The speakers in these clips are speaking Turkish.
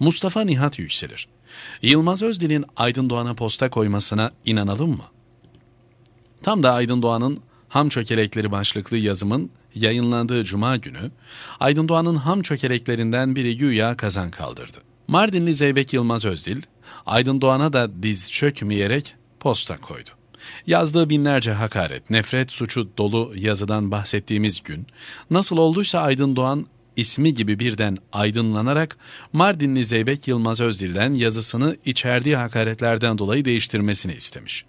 Mustafa Nihat yükselir. Yılmaz Özdil'in Aydın Doğan'a posta koymasına inanalım mı? Tam da Aydın Doğan'ın Ham Çökelekleri başlıklı yazımın yayınlandığı cuma günü Aydın Doğan'ın ham çökeleklerinden biri güya kazan kaldırdı. Mardinli Zeybek Yılmaz Özdil, Aydın Doğan'a da diz çökmeyerek posta koydu. Yazdığı binlerce hakaret, nefret suçu dolu yazıdan bahsettiğimiz gün, nasıl olduysa Aydın Doğan ismi gibi birden aydınlanarak Mardinli Zeybek Yılmaz Özdil'den yazısını içerdiği hakaretlerden dolayı değiştirmesini istemiş.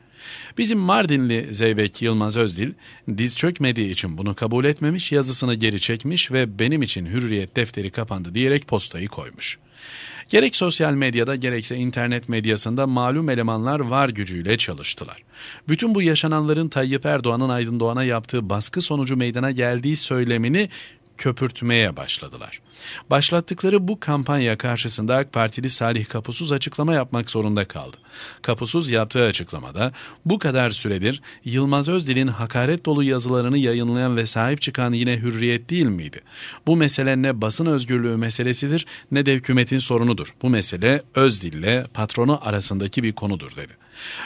Bizim Mardinli Zeybek Yılmaz Özdil diz çökmediği için bunu kabul etmemiş yazısını geri çekmiş ve benim için hürriyet defteri kapandı diyerek postayı koymuş. Gerek sosyal medyada gerekse internet medyasında malum elemanlar var gücüyle çalıştılar. Bütün bu yaşananların Tayyip Erdoğan'ın Aydın Doğan'a yaptığı baskı sonucu meydana geldiği söylemini köpürtmeye başladılar. Başlattıkları bu kampanya karşısında AK Partili Salih Kapusuz açıklama yapmak zorunda kaldı. Kapusuz yaptığı açıklamada bu kadar süredir Yılmaz Özdil'in hakaret dolu yazılarını yayınlayan ve sahip çıkan yine hürriyet değil miydi? Bu mesele ne basın özgürlüğü meselesidir ne de hükümetin sorunudur. Bu mesele Özdil ile patronu arasındaki bir konudur dedi.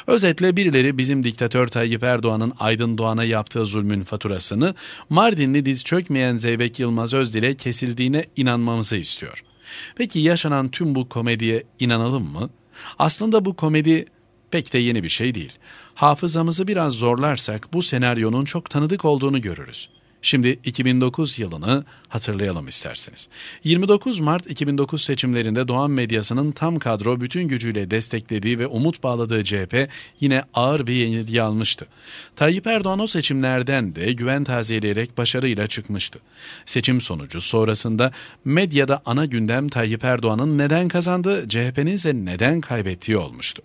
Özetle birileri bizim diktatör Tayyip Erdoğan'ın Aydın Doğan'a yaptığı zulmün faturasını Mardinli diz çökmeyen Zeybek Yılmaz Özdil'e kesildiğine inanmamızı istiyor. Peki yaşanan tüm bu komediye inanalım mı? Aslında bu komedi pek de yeni bir şey değil. Hafızamızı biraz zorlarsak bu senaryonun çok tanıdık olduğunu görürüz. Şimdi 2009 yılını hatırlayalım isterseniz. 29 Mart 2009 seçimlerinde Doğan medyasının tam kadro bütün gücüyle desteklediği ve umut bağladığı CHP yine ağır bir yenilgi almıştı. Tayyip Erdoğan o seçimlerden de güven tazeleyerek başarıyla çıkmıştı. Seçim sonucu sonrasında medyada ana gündem Tayyip Erdoğan'ın neden kazandığı, CHP'nin ise neden kaybettiği olmuştu.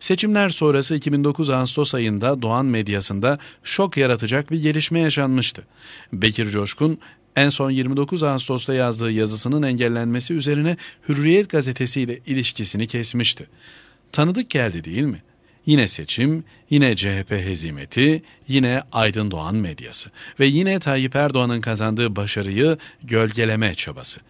Seçimler sonrası 2009 Ağustos ayında Doğan medyasında şok yaratacak bir gelişme yaşanmıştı. Bekir Coşkun en son 29 Ağustos'ta yazdığı yazısının engellenmesi üzerine Hürriyet gazetesiyle ilişkisini kesmişti. Tanıdık geldi değil mi? Yine seçim, yine CHP hezimeti, yine Aydın Doğan medyası ve yine Tayyip Erdoğan'ın kazandığı başarıyı gölgeleme çabası.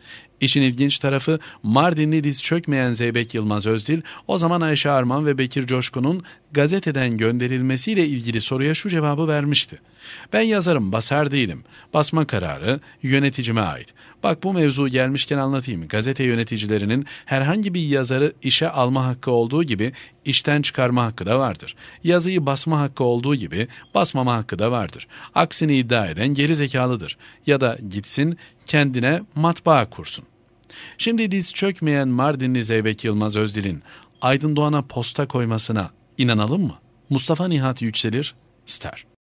İşin ilginç tarafı Mardinli diz çökmeyen Zeybek Yılmaz Özdil o zaman Ayşe Arman ve Bekir Coşkun'un gazeteden gönderilmesiyle ilgili soruya şu cevabı vermişti. Ben yazarım basar değilim. Basma kararı yöneticime ait. Bak bu mevzu gelmişken anlatayım. Gazete yöneticilerinin herhangi bir yazarı işe alma hakkı olduğu gibi işten çıkarma hakkı da vardır. Yazar yazıyı basma hakkı olduğu gibi basmama hakkı da vardır. Aksini iddia eden geri zekalıdır ya da gitsin kendine matbaa kursun. Şimdi diz çökmeyen Mardinli Zeybek Yılmaz Özdil'in Aydın Doğan'a posta koymasına inanalım mı? Mustafa Nihat Yükselir, Star.